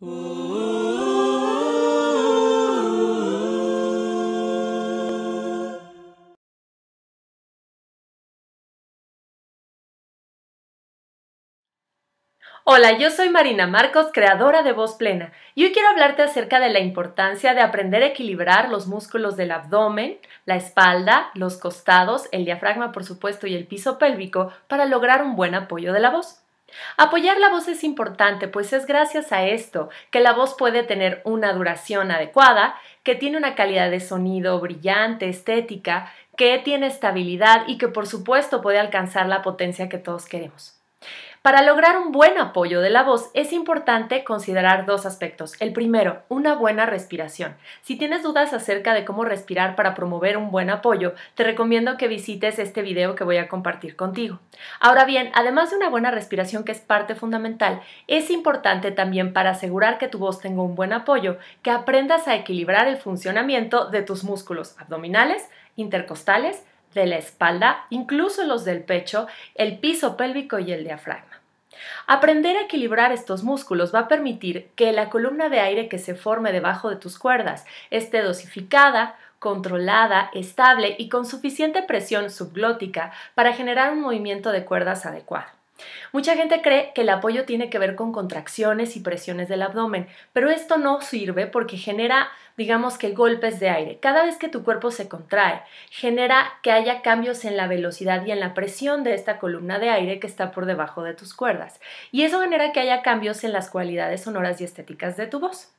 Hola, yo soy Marina Marcos, creadora de Voz Plena, y hoy quiero hablarte acerca de la importancia de aprender a equilibrar los músculos del abdomen, la espalda, los costados, el diafragma por supuesto y el piso pélvico para lograr un buen apoyo de la voz. Apoyar la voz es importante, pues es gracias a esto que la voz puede tener una duración adecuada, que tiene una calidad de sonido brillante, estética, que tiene estabilidad y que por supuesto puede alcanzar la potencia que todos queremos. Para lograr un buen apoyo de la voz es importante considerar dos aspectos. El primero, una buena respiración. Si tienes dudas acerca de cómo respirar para promover un buen apoyo, te recomiendo que visites este video que voy a compartir contigo. Ahora bien, además de una buena respiración que es parte fundamental, es importante también para asegurar que tu voz tenga un buen apoyo, que aprendas a equilibrar el funcionamiento de tus músculos abdominales, intercostales, de la espalda, incluso los del pecho, el piso pélvico y el diafragma. Aprender a equilibrar estos músculos va a permitir que la columna de aire que se forme debajo de tus cuerdas esté dosificada, controlada, estable y con suficiente presión subglótica para generar un movimiento de cuerdas adecuado. Mucha gente cree que el apoyo tiene que ver con contracciones y presiones del abdomen, pero esto no sirve porque genera, digamos que, golpes de aire. Cada vez que tu cuerpo se contrae, genera que haya cambios en la velocidad y en la presión de esta columna de aire que está por debajo de tus cuerdas. Y eso genera que haya cambios en las cualidades sonoras y estéticas de tu voz.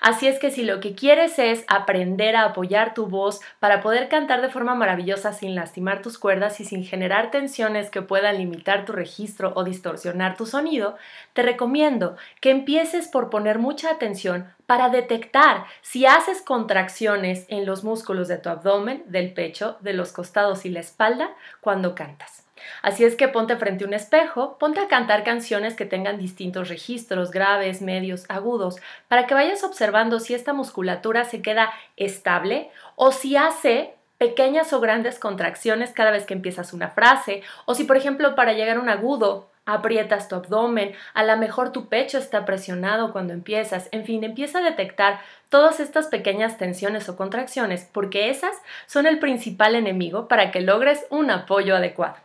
Así es que si lo que quieres es aprender a apoyar tu voz para poder cantar de forma maravillosa sin lastimar tus cuerdas y sin generar tensiones que puedan limitar tu registro o distorsionar tu sonido, te recomiendo que empieces por poner mucha atención para detectar si haces contracciones en los músculos de tu abdomen, del pecho, de los costados y la espalda cuando cantas. Así es que ponte frente a un espejo, ponte a cantar canciones que tengan distintos registros, graves, medios, agudos, para que vayas observando si esta musculatura se queda estable o si hace pequeñas o grandes contracciones cada vez que empiezas una frase, o si por ejemplo para llegar a un agudo aprietas tu abdomen, a lo mejor tu pecho está presionado cuando empiezas, en fin, empieza a detectar todas estas pequeñas tensiones o contracciones, porque esas son el principal enemigo para que logres un apoyo adecuado.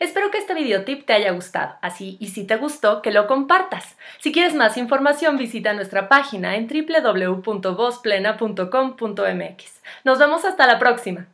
Espero que este videotip te haya gustado, así y si te gustó, que lo compartas. Si quieres más información, visita nuestra página en www.vozplena.com.mx. Nos vemos hasta la próxima.